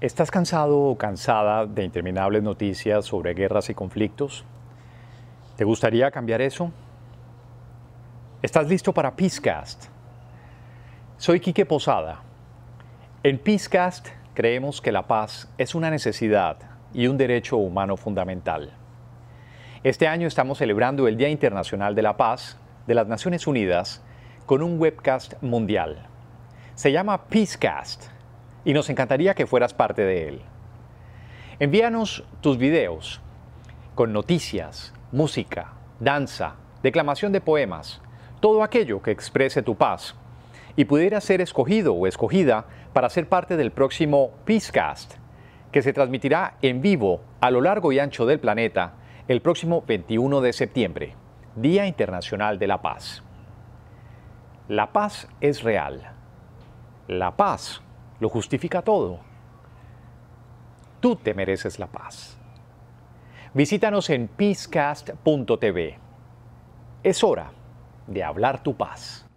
¿Estás cansado o cansada de interminables noticias sobre guerras y conflictos? ¿Te gustaría cambiar eso? ¿Estás listo para Peacecast? Soy Quique Posada. En Peacecast creemos que la paz es una necesidad y un derecho humano fundamental. Este año estamos celebrando el Día Internacional de la Paz de las Naciones Unidas con un webcast mundial. Se llama Peacecast y nos encantaría que fueras parte de él. Envíanos tus videos con noticias, música, danza, declamación de poemas, todo aquello que exprese tu paz y pudiera ser escogido o escogida para ser parte del próximo Peacecast, que se transmitirá en vivo a lo largo y ancho del planeta el próximo 21 de septiembre, Día Internacional de la Paz. La paz es real. La paz lo justifica todo. Tú te mereces la paz. Visítanos en peacecast.tv. Es hora de hablar tu paz.